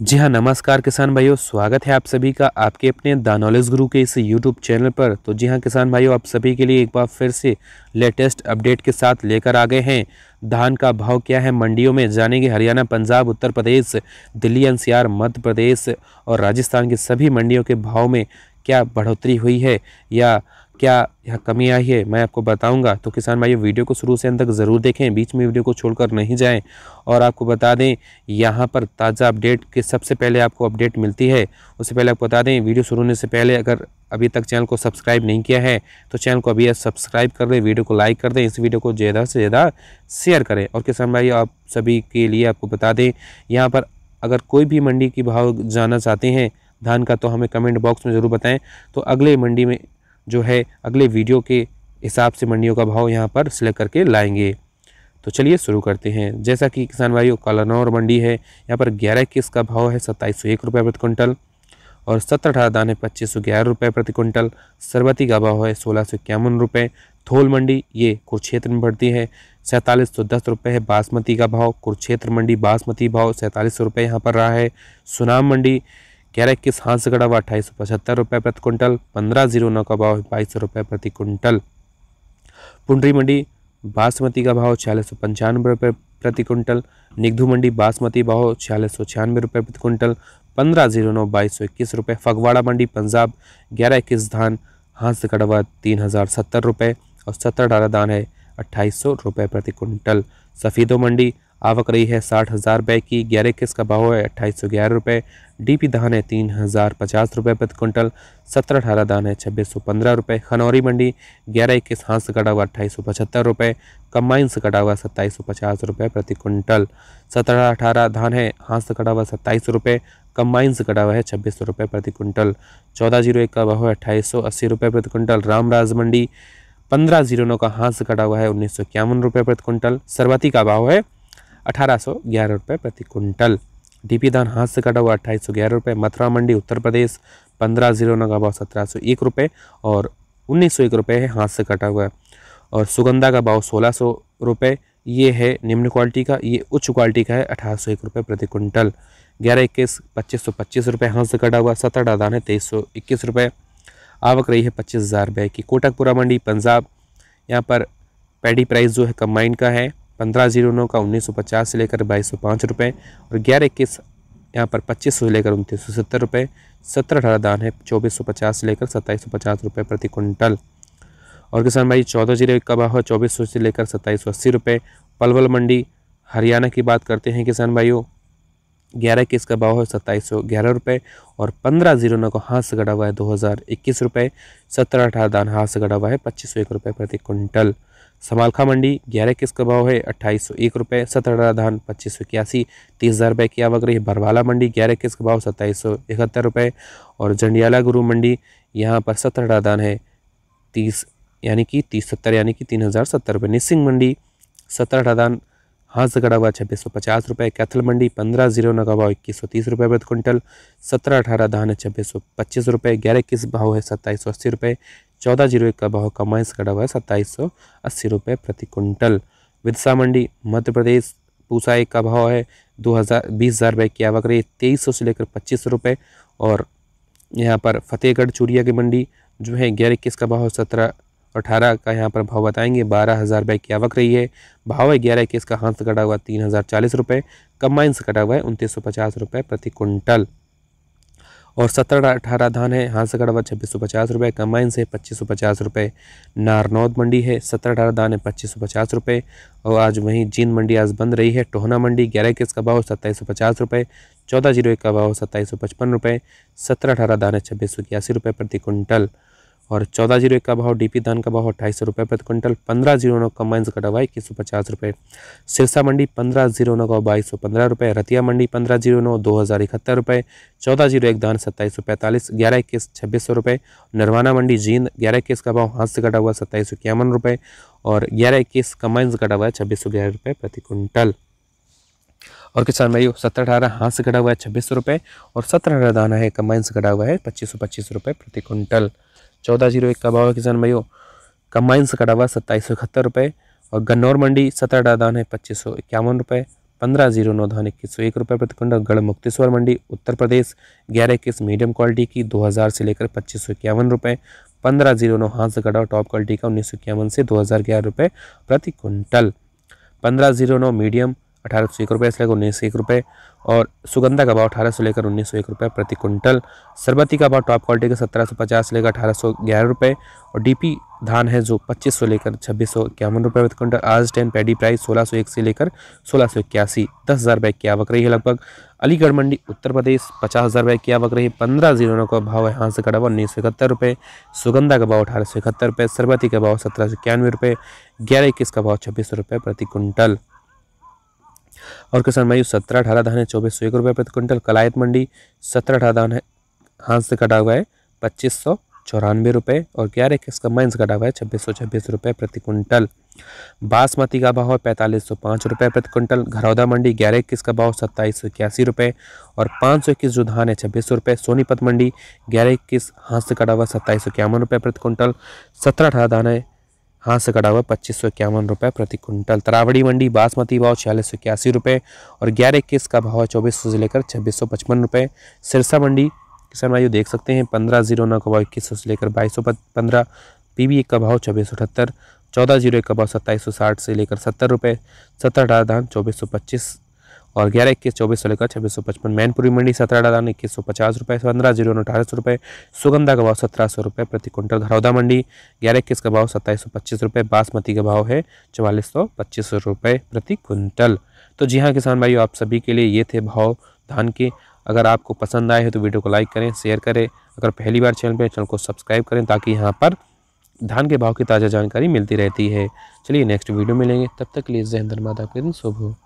जी हाँ नमस्कार किसान भाइयों स्वागत है आप सभी का आपके अपने द नॉलेज गुरु के इस यूट्यूब चैनल पर तो जी हाँ किसान भाइयों आप सभी के लिए एक बार फिर से लेटेस्ट अपडेट के साथ लेकर आ गए हैं धान का भाव क्या है मंडियों में जानेंगे हरियाणा पंजाब उत्तर प्रदेश दिल्ली एनसीआर मध्य प्रदेश और राजस्थान की सभी मंडियों के भाव में क्या बढ़ोतरी हुई है या क्या यहाँ कमी आई है मैं आपको बताऊंगा तो किसान भाई वीडियो को शुरू से अंत तक ज़रूर देखें बीच में वीडियो को छोड़कर नहीं जाएं और आपको बता दें यहाँ पर ताज़ा अपडेट के सबसे पहले आपको अपडेट मिलती है उससे पहले आपको बता दें वीडियो शुरू होने से पहले अगर अभी तक चैनल को सब्सक्राइब नहीं किया है तो चैनल को अभी सब्सक्राइब कर दें वीडियो को लाइक कर दें इस वीडियो को ज़्यादा से ज़्यादा शेयर करें और किसान भाई आप सभी के लिए आपको बता दें यहाँ पर अगर कोई भी मंडी की भाव जाना चाहते हैं धान का तो हमें कमेंट बॉक्स में ज़रूर बताएं तो अगले मंडी में जो है अगले वीडियो के हिसाब से मंडियों का भाव यहाँ पर सिलेक्ट करके लाएंगे तो चलिए शुरू करते हैं जैसा कि किसान भाइयों कालानौर मंडी है यहाँ पर ग्यारह किस का भाव है सत्ताईस सौ एक रुपये प्रति क्विंटल और सत्रह अठारह दान है पच्चीस सौ ग्यारह रुपये प्रति क्विंटल सरबती का भाव है सोलह सौ इक्यावन रुपये थोल मंडी ये कुरुक्षेत्र में बढ़ती है सैंतालीस सौ दस रुपये है बासमती का भाव कुरुक्षेत्र मंडी बासमती भाव सैंतालीस सौ रुपये यहाँ पर रहा है सुनाम मंडी ग्यारह इक्कीस हाथ से हुआ अट्ठाईस सौ पचहत्तर रुपये प्रति कुंटल पंद्रह जीरो नौ का भाव बाईस सौ रुपये प्रति कुंटल पुंडरी मंडी बासमती का भाव छियालीस सौ पंचानवे रुपये प्रति कुंटल निगधू मंडी बासमती भाव छियालीस सौ छियानवे रुपये प्रति कुंटल पंद्रह जीरो नौ बाईस सौ इक्कीस रुपये फगवाड़ा मंडी पंजाब ग्यारह इक्कीस धान हाथ से हुआ तीन हज़ार सत्तर रुपये और सत्तर डाला धान है अट्ठाईस सौ रुपये प्रति कुंटल सफ़ीदो मंडी आवक रही है साठ हज़ार रुपये की ग्यारह किस्त का भाव है अट्ठाईस सौ ग्यारह रुपये डी पी धान है तीन हज़ार पचास रुपये प्रति कुंटल सत्रह अठारह धान है छब्बीस सौ पंद्रह रुपये खनौरी मंडी ग्यारह इक्कीस हाथ से कटा हुआ अट्ठाईस सौ पचहत्तर रुपये कम्बाइन से कटा हुआ सत्ताईस सौ पचास रुपये प्रति कुंटल सत्रह अठारह धान है हाथ से कटा हुआ सत्ताईस सौ रुपये कम्बाइन से कटा हुआ है छब्बीस सौ रुपये प्रति कुंटल चौदह जीरो एक का भाव है अट्ठाईस सौ अस्सी रुपये प्रति कुंटल रामराज मंडी पंद्रह जीरो नौ का हाथ से कटा हुआ है उन्नीस सौ इक्यावन रुपये प्रति कुंटल सरवती का भाव है अठारह सौ ग्यारह रुपये प्रति कुंटल डीपी धान हाथ से कटा हुआ अट्ठाईस सौ ग्यारह रुपये मथुरा मंडी उत्तर प्रदेश पंद्रह जीरो का भाव सत्रह सौ एक रुपये और उन्नीस सौ एक रुपये है हाथ से कटा हुआ और सुगंधा का भाव सोलह सौ रुपये ये है निम्न क्वालिटी का ये उच्च क्वालिटी का है अठारह सौ एक रुपये प्रति कुंटल ग्यारह इक्कीस पच्चीस सौ पच्चीस रुपये हाथ से कटा हुआ सत्रह डादान है तेईस सौ इक्कीस रुपये आवक रही है पच्चीस हज़ार रुपये की कोटकपुरा मंडी पंजाब यहाँ पर पैडी प्राइस जो है कम्बाइंड का है पंद्रह जीरो नौ का उन्नीस सौ पचास से लेकर बाईस सौ पाँच रुपये और ग्यारह इक्कीस यहाँ पर पच्चीस सौ से लेकर उनतीस सौ सत्तर रुपये सत्रह अठारह दान है चौबीस सौ पचास से लेकर सत्ताईस सौ पचास रुपये प्रति क्विंटल और किसान भाई चौदह जीरो का भाव है चौबीस सौ से लेकर सत्ताईस सौ अस्सी रुपये पलवल मंडी हरियाणा की बात करते हैं किसान भाइयों ग्यारह इक्कीस का भाव है सत्ताईस सौ ग्यारह रुपये और पंद्रह जीरो नौ का हाथ से गड़ा हुआ है दो हज़ार इक्कीस रुपये सत्रह अठारह दान हाथ से गड़ा हुआ है पच्चीस सौ एक रुपये प्रति क्विंटल समालखा मंडी ग्यारह किस्त का भाव है अट्ठाईस सौ एक रुपये सत्रह धान पच्चीस सौ इक्यासी तीस हज़ार रुपये की आवक रही बरवाला मंडी ग्यारह किस का भाव सत्ताईस सौ इकहत्तर रुपये और जंडियाला गुरु मंडी यहाँ पर सत्रह धान है तीस यानी कि तीस सत्तर यानी कि तीन हज़ार सत्तर रुपये निसिंग मंडी सत्रह धान हाथ से गड़ा हुआ छब्बीस सौ पचास रुपये कैथल मंडी पंद्रह जीरो नगा भाव इक्कीस सौ तीस रुपये प्रति क्विंटल सत्रह अठारह धान है छब्बीस सौ पच्चीस रुपये ग्यारह किस भाव है सत्ताईस सौ अस्सी रुपये चौदह जीरो एक का भाव कम से कटा हुआ है सत्ताईस सौ अस्सी रुपये प्रति कुंटल विदसा मंडी मध्य प्रदेश पूसा एक का भाव है दो हज़ार बीस हज़ार रुपये की आवक रही तेईस सौ से लेकर पच्चीस सौ रुपये और यहाँ पर फतेहगढ़ चूड़िया की मंडी जो है ग्यारह इक्कीस का भाव सत्रह अठारह का यहाँ पर भाव बताएंगे बारह हज़ार रुपये की आवक रही है भाव है ग्यारह इक्कीस का हाथ से कटा हुआ तीन हज़ार चालीस रुपये कम्बाइन से कटा हुआ है उनतीस सौ पचास रुपये प्रति कुंटल और सत्रह अठारह धान है हांसगढ़ कड़वा छब्बीस सौ पचास रुपये कम्बाइन से पच्चीस सौ पचास रुपये नारनौद मंडी है सत्रह अठारह धान है पच्चीस सौ पचास रुपये और आज वहीं जीन मंडी आज बंद रही है टोहना मंडी ग्यारह केस का भाव सत्ताईस सौ पचास रुपये चौदह जीरो एक का भाव सत्ताईस सौ पचपन रुपये सत्रह अठारह धान है छब्बीस सौ इक्यासी रुपये प्रति क्विंटल और चौदह जीरो एक का भाव डीपी धान का भाव अट्ठाईस सौ रुपये प्रति क्विंटल पंद्रह जीरो नौ कम्बाइंस का कटा हुआ इक्कीस सौ पचास रुपये सिरसा मंडी पंद्रह जीरो नौ का बाईस सौ पंद्रह रुपये रतिया मंडी पंद्रह जीरो नौ दो हज़ार इकहत्तर रुपये चौदह जीरो एक धान सत्ताईस सौ पैंतालीस ग्यारह इक्कीस छब्बीस सौ रुपये नरवाना मंडी जींद ग्यारह इक्कीस का भाव हाथ से कटा हुआ सत्ताईस सौ इक्यावन रुपये और ग्यारह इक्कीस कम्बाइंस कटा हुआ है छब्बीस सौ ग्यारह रुपये प्रति क्विंटल और किसान भाइयों सत्रह अठारह हाथ से कटा हुआ है छब्बीस सौ रुपये और सत्रह अठारह दाना है कम्बाइंस कटा हुआ है पच्चीस सौ पच्चीस रुपये प्रति क्विंटल चौदह जीरो एक का भाव है किसान भाइयों कम्बाइन से कटा सत्ताईस सौ इकहत्तर रुपये और गन्नौर मंडी डा धान है पच्चीस सौ इक्यावन रुपये पंद्रह जीरो नौ धान इक्कीस सौ एक रुपये प्रति क्विंटल गढ़ मुक्तेश्वर मंडी उत्तर प्रदेश ग्यारह इक्कीस मीडियम क्वालिटी की दो हज़ार से लेकर पच्चीस सौ इक्यावन रुपये पंद्रह जीरो नौ हाथ से कटा टॉप क्वालिटी का उन्नीस सौ इक्यावन से दो हज़ार ग्यारह रुपये प्रति क्विंटल पंद्रह जीरो नौ मीडियम अठारह सौ एक रुपये से लेकर उन्नीस सौ एक रुपये और सुगंधा का भाव अठारह सौ लेकर उन्नीस सौ एक रुपये प्रति कुंटल सरबती का भाव टॉप क्वालिटी का सत्रह सौ पचास लेकर अठारह सौ ग्यारह रुपये और डीपी धान है जो पच्चीस सौ लेकर छब्बीस सौ इक्यावन रुपये प्रति कुंटल आज टेन पैडी प्राइस सोलह सौ एक से लेकर सोलह सौ इक्यासी दस हज़ार रुपये की आवक रही है लगभग अलीगढ़ मंडी उत्तर प्रदेश पचास हज़ार रुपये की आवक रही है पंद्रह जीरो का भाव यहाँ से कड़ा हुआ उन्नीस सौ इकहत्तर रुपये सुगंधा का भाव अठारह सौ इकहत्तर रुपये सरबती का भाव सत्रह सौ इक्यानवे रुपये ग्यारह इक्कीस का भाव छब्बीस सौ रुपये प्रति कुंटल और किसान भाई सत्रह अठारह धान है चौबीस सौ एक रुपये प्रति क्विंटल कलायत मंडी सत्रह अठारह धान है हाथ से कटा हुआ है पच्चीस सौ चौरानवे रुपये और ग्यारह इक्कीस का से कटा हुआ है छब्बीस सौ छब्बीस रुपये प्रति क्विंटल बासमती का भाव है पैंतालीस सौ पाँच रुपये प्रति क्विंटल घरौदा मंडी ग्यारह इक्कीस का भाव सत्ताईस सौ इक्यासी रुपये और पाँच सौ इक्कीस जो धान है छब्बीस सौ रुपये सोनीपत मंडी ग्यारह इक्कीस हाथ से कटा हुआ सत्ताईस सौ इक्यावन रुपये प्रति क्विंटल सत्रह अठारह धान है हाथ से कटा हुआ पच्चीस सौ इक्यावन रुपये प्रति कुंटल तरावड़ी मंडी बासमती भाव छियालीस सौ इक्यासी रुपये और ग्यारह इक्कीस का भाव है चौबीस सौ से लेकर छब्बीस सौ पचपन रुपये सिरसा मंडी किसान भाई देख सकते हैं पंद्रह जीरो नौ का भाव इक्कीस सौ से लेकर बाईस सौ पंद्रह पी वी का भाव छब्बीस सौ अठहत्तर चौदह जीरो एक का भाव सत्ताईस सौ साठ से लेकर सत्तर रुपये सत्तर अठारह धान चौबीस सौ पच्चीस और ग्यारह इक्कीस चौबीस सौ लेकर छब्बीस सौ पचपन मैनपुरी मंडी सत्रह डालान इक्कीस सौ पचास रुपये पंद्रह जीरो नौ अठारह सौ रुपये सुगंधा का भाव सत्रह सौ रुपये प्रति क्विंटल घरौदा मंडी ग्यारह इक्कीस का भाव सत्ताईस सौ पच्चीस रुपये बासमती का भाव है चवालीस सौ पच्चीस सौ रुपये प्रति कुंटल तो जी हाँ किसान भाइयों आप सभी के लिए ये थे भाव धान के अगर आपको पसंद आए हैं तो वीडियो को लाइक करें शेयर करें अगर पहली बार चैनल पर चैनल को सब्सक्राइब करें ताकि यहाँ पर धान के भाव की ताज़ा जानकारी मिलती रहती है चलिए नेक्स्ट वीडियो मिलेंगे तब तक के लिए जय माता के दिन शुभ हो